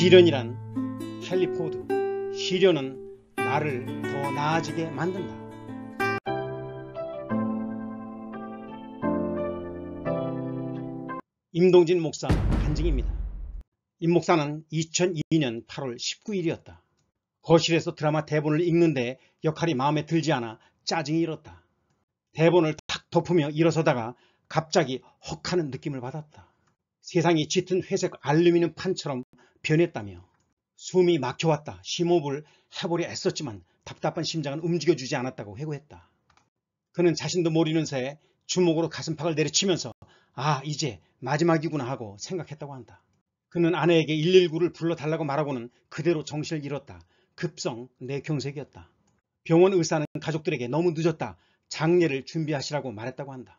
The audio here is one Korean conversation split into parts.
시련이란 헨리 포드 시련은 나를 더 나아지게 만든다. 임동진 목사 간증입니다. 임 목사는 2002년 8월 19일이었다. 거실에서 드라마 대본을 읽는데 역할이 마음에 들지 않아 짜증이 일었다. 대본을 탁 덮으며 일어서다가 갑자기 헉 하는 느낌을 받았다. 세상이 짙은 회색 알루미늄 판처럼 변했다며 숨이 막혀왔다. 심호흡을 해보려 애썼지만 답답한 심장은 움직여주지 않았다고 회고했다. 그는 자신도 모르는 새에 주먹으로 가슴팍을 내리치면서아 이제 마지막이구나 하고 생각했다고 한다. 그는 아내에게 119를 불러달라고 말하고는 그대로 정신을 잃었다. 급성 뇌경색이었다. 병원 의사는 가족들에게 너무 늦었다. 장례를 준비하시라고 말했다고 한다.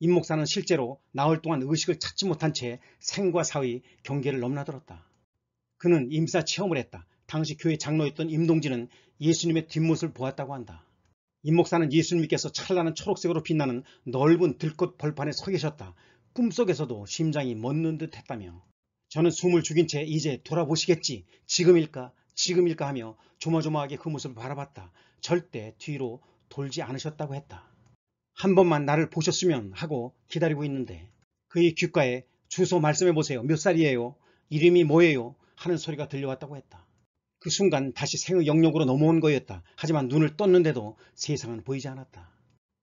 임 목사는 실제로 나흘 동안 의식을 찾지 못한 채 생과 사의 경계를 넘나들었다. 그는 임사 체험을 했다. 당시 교회 장로였던 임동진은 예수님의 뒷모습을 보았다고 한다. 임 목사는 예수님께서 찬란한 초록색으로 빛나는 넓은 들꽃 벌판에 서 계셨다. 꿈속에서도 심장이 멎는 듯 했다며 저는 숨을 죽인 채 이제 돌아보시겠지 지금일까 지금일까 하며 조마조마하게 그 모습을 바라봤다. 절대 뒤로 돌지 않으셨다고 했다. 한 번만 나를 보셨으면 하고 기다리고 있는데 그의 귓가에 주소 말씀해 보세요. 몇 살이에요? 이름이 뭐예요? 하는 소리가 들려왔다고 했다. 그 순간 다시 생의 영역으로 넘어온 거였다. 하지만 눈을 떴는데도 세상은 보이지 않았다.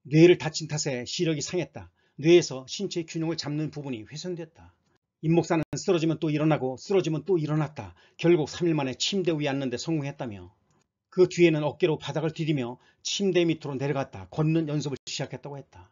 뇌를 다친 탓에 시력이 상했다. 뇌에서 신체 의 균형을 잡는 부분이 훼손됐다. 임목사는 쓰러지면 또 일어나고 쓰러지면 또 일어났다. 결국 3일 만에 침대 위에 앉는데 성공했다며 그 뒤에는 어깨로 바닥을 디디며 침대 밑으로 내려갔다. 걷는 연습을 시작했다고 했다.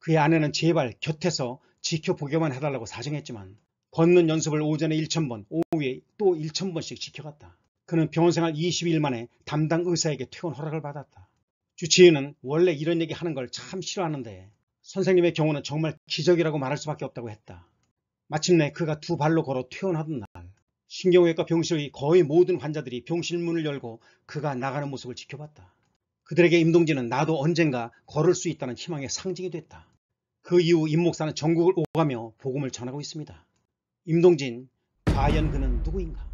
그의 아내는 제발 곁에서 지켜보기만 해달라고 사정했지만 걷는 연습을 오전에 1,000번, 오후에 또 1,000번씩 지켜갔다. 그는 병원생활 20일 만에 담당 의사에게 퇴원 허락을 받았다. 주치의는 원래 이런 얘기 하는 걸 참 싫어하는데 선생님의 경우는 정말 기적이라고 말할 수밖에 없다고 했다. 마침내 그가 두 발로 걸어 퇴원하던 날 신경외과 병실의 거의 모든 환자들이 병실 문을 열고 그가 나가는 모습을 지켜봤다. 그들에게 임동진은 나도 언젠가 걸을 수 있다는 희망의 상징이 됐다. 그 이후 임 목사는 전국을 오가며 복음을 전하고 있습니다. 임동진, 과연 그는 누구인가?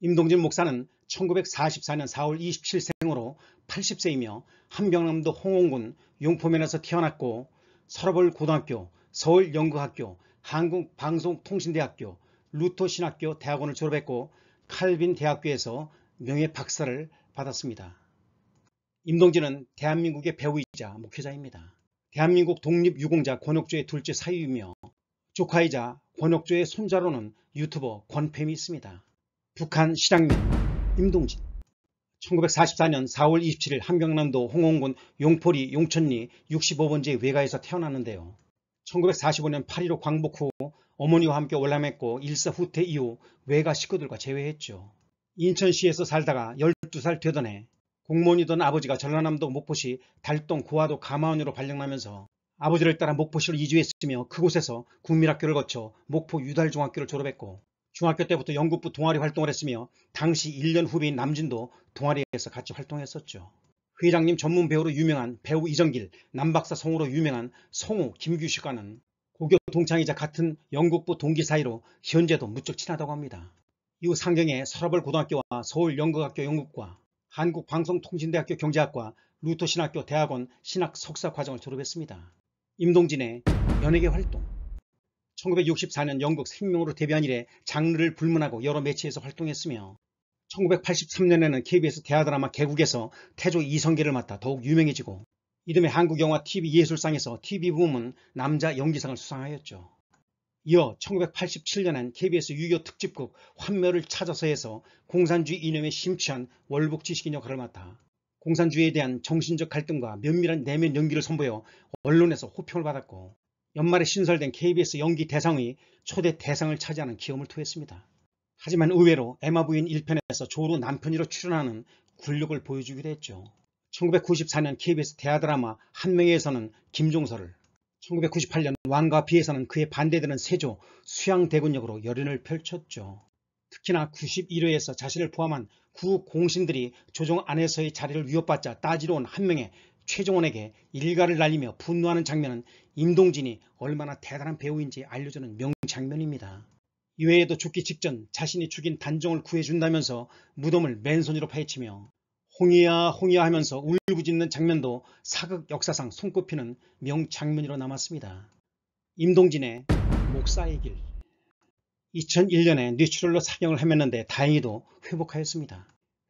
임동진 목사는 1944년 4월 27생으로 80세이며 한병남도 홍원군 용포면에서 태어났고 서러벌 고등학교, 서울 연구학교, 한국방송통신대학교, 루토신학교 대학원을 졸업했고 칼빈 대학교에서 명예 박사를 받았습니다. 임동진은 대한민국의 배우이자 목회자입니다. 대한민국 독립유공자 권혁주의 둘째 사위이며 조카이자 권혁조의 손자로는 유튜버 권팸이 있습니다. 북한 실향민 임동진 1944년 4월 27일 함경남도 홍원군 용포리 용천리 65번지 외가에서 태어났는데요. 1945년 8.15 광복 후 어머니와 함께 월남했고 일사후퇴 이후 외가 식구들과 재회했죠. 인천시에서 살다가 12살 되던 해 공무원이던 아버지가 전라남도 목포시 달동 고화도 가마원으로 발령나면서 아버지를 따라 목포시로 이주했으며 그곳에서 국민학교를 거쳐 목포 유달중학교를 졸업했고 중학교 때부터 영국부 동아리 활동을 했으며 당시 1년 후배인 남진도 동아리에서 같이 활동했었죠. 회장님 전문 배우로 유명한 배우 이정길, 남박사 성우로 유명한 성우 김규식과는 고교 동창이자 같은 영국부 동기 사이로 현재도 무척 친하다고 합니다. 이후 상경에 서라벌 고등학교와 서울 연극학교 연극과 한국방송통신대학교 경제학과 루터신학교 대학원 신학 석사 과정을 졸업했습니다. 임동진의 연예계 활동 1964년 영국 생명으로 데뷔한 이래 장르를 불문하고 여러 매체에서 활동했으며 1983년에는 KBS 대하드라마 개국에서 태조 이성계를 맡아 더욱 유명해지고 이듬해 한국영화 TV예술상에서 TV부문 남자 연기상을 수상하였죠. 이어 1987년엔 KBS 유교 특집극 환멸을 찾아서해서 공산주의 이념에 심취한 월북지식인 역할을 맡아 공산주의에 대한 정신적 갈등과 면밀한 내면 연기를 선보여 언론에서 호평을 받았고 연말에 신설된 KBS 연기 대상의 초대 대상을 차지하는 기염을 토했습니다. 하지만 의외로 에마 부인 1편에서 조로 남편으로 출연하는 굴욕을 보여주기도 했죠. 1994년 KBS 대하드라마 한명에서는 김종서를 1998년 왕과 비에서는 그에 반대되는 세조 수양대군 역으로 열연을 펼쳤죠. 특히나 91회에서 자신을 포함한 구 공신들이 조정 안에서의 자리를 위협받자 따지러 온 한 명의 최종원에게 일가를 날리며 분노하는 장면은 임동진이 얼마나 대단한 배우인지 알려주는 명장면입니다. 이외에도 죽기 직전 자신이 죽인 단종을 구해준다면서 무덤을 맨손으로 파헤치며 홍이야 홍이야 하면서 울부짖는 장면도 사극 역사상 손꼽히는 명장면으로 남았습니다. 임동진의 목사의 길 2001년에 뇌출럴로사냥을 헤맸는데 다행히도 회복하였습니다.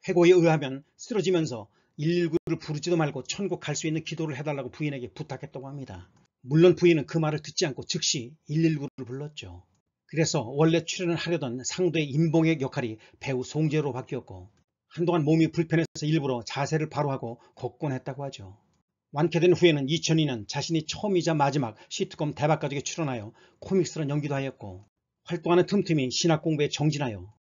회고에 의하면 쓰러지면서 119를 부르지도 말고 천국 갈 수 있는 기도를 해달라고 부인에게 부탁했다고 합니다. 물론 부인은 그 말을 듣지 않고 즉시 119를 불렀죠. 그래서 원래 출연을 하려던 상도의 임봉의 역할이 배우 송재로 바뀌었고 한동안 몸이 불편해서 일부러 자세를 바로 하고 걷곤 했다고 하죠. 완쾌된 후에는 2002년 자신이 처음이자 마지막 시트콤 대박가족에 출연하여 코믹스런 연기도 하였고 활동하는 틈틈이 신학 공부에 정진하여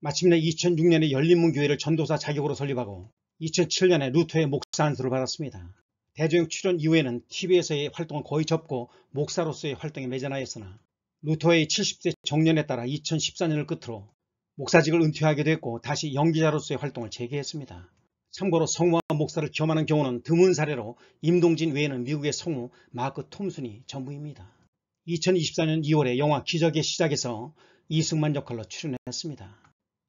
마침내 2006년에 열린문교회를 전도사 자격으로 설립하고 2007년에 루터의 목사 안수를 받았습니다. 대중 출연 이후에는 TV에서의 활동을 거의 접고 목사로서의 활동에 매진하였으나 루터의 70세 정년에 따라 2014년을 끝으로 목사직을 은퇴하게 됐고 다시 연기자로서의 활동을 재개했습니다. 참고로 성우와 목사를 겸하는 경우는 드문 사례로 임동진 외에는 미국의 성우 마크 톰슨이 전부입니다. 2024년 2월에 영화 기적의 시작에서 이승만 역할로 출연했습니다.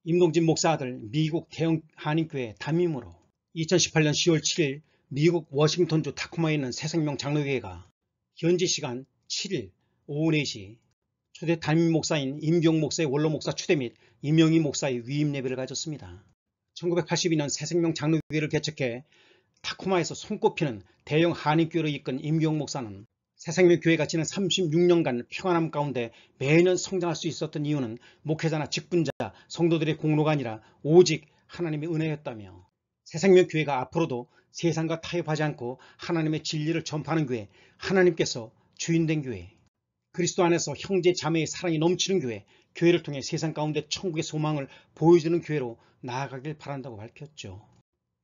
임동진 목사 아들 미국 대형 한인교회 담임으로 2018년 10월 7일 미국 워싱턴주 다코마에 있는 새생명 장로교회가 현지 시간 7일 오후 4시 초대 담임 목사인 임경 목사의 원로 목사 추대 및 임영희 목사의 위임 예배를 가졌습니다. 1982년 새생명 장로교회를 개척해 타코마에서 손꼽히는 대형 한인교회를 이끈 임경 목사는 새생명 교회 가 지난 36년간 평안함 가운데 매년 성장할 수 있었던 이유는 목회자나 직분자, 성도들의 공로가 아니라 오직 하나님의 은혜였다며 새생명 교회가 앞으로도 세상과 타협하지 않고 하나님의 진리를 전파하는 교회, 하나님께서 주인된 교회, 그리스도 안에서 형제 자매의 사랑이 넘치는 교회, 교회를 통해 세상 가운데 천국의 소망을 보여주는 교회로 나아가길 바란다고 밝혔죠.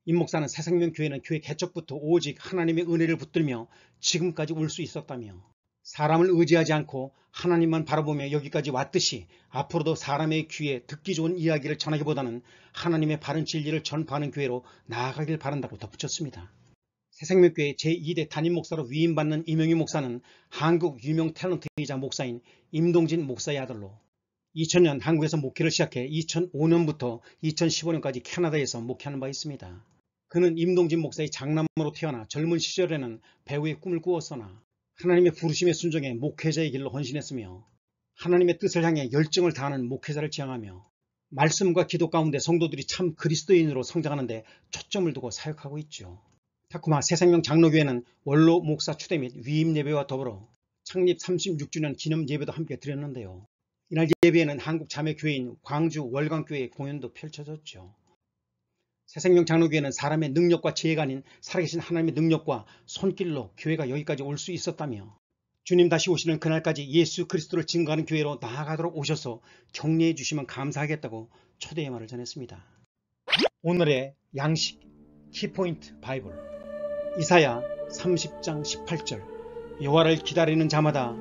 임목사는 새생명 교회는 교회 개척부터 오직 하나님의 은혜를 붙들며 지금까지 올 수 있었다며 사람을 의지하지 않고 하나님만 바라보며 여기까지 왔듯이 앞으로도 사람의 귀에 듣기 좋은 이야기를 전하기보다는 하나님의 바른 진리를 전파하는 교회로 나아가길 바란다고 덧붙였습니다. 새생명교회 제2대 담임 목사로 위임받는 이명희 목사는 한국 유명 탤런트이자 목사인 임동진 목사의 아들로 2000년 한국에서 목회를 시작해 2005년부터 2015년까지 캐나다에서 목회하는 바 있습니다. 그는 임동진 목사의 장남으로 태어나 젊은 시절에는 배우의 꿈을 꾸었으나 하나님의 부르심에 순종해 목회자의 길로 헌신했으며 하나님의 뜻을 향해 열정을 다하는 목회자를 지향하며 말씀과 기도 가운데 성도들이 참 그리스도인으로 성장하는데 초점을 두고 사역하고 있죠. 타쿠마 새생명 장로교회는 원로 목사 추대 및 위임 예배와 더불어 창립 36주년 기념 예배도 함께 드렸는데요. 이날 예배에는 한국 자매교회인 광주 월광교회 의 공연도 펼쳐졌죠. 새생명 장로교회는 사람의 능력과 지혜가 아닌 살아계신 하나님의 능력과 손길로 교회가 여기까지 올 수 있었다며 주님 다시 오시는 그날까지 예수 그리스도를 증거하는 교회로 나아가도록 오셔서 격려해 주시면 감사하겠다고 초대의 말을 전했습니다. 오늘의 양식 키포인트 바이블 이사야 30장 18절 여호와를 기다리는 자마다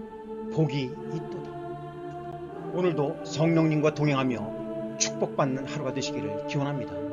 복이 있도다. 오늘도 성령님과 동행하며 축복받는 하루가 되시기를 기원합니다.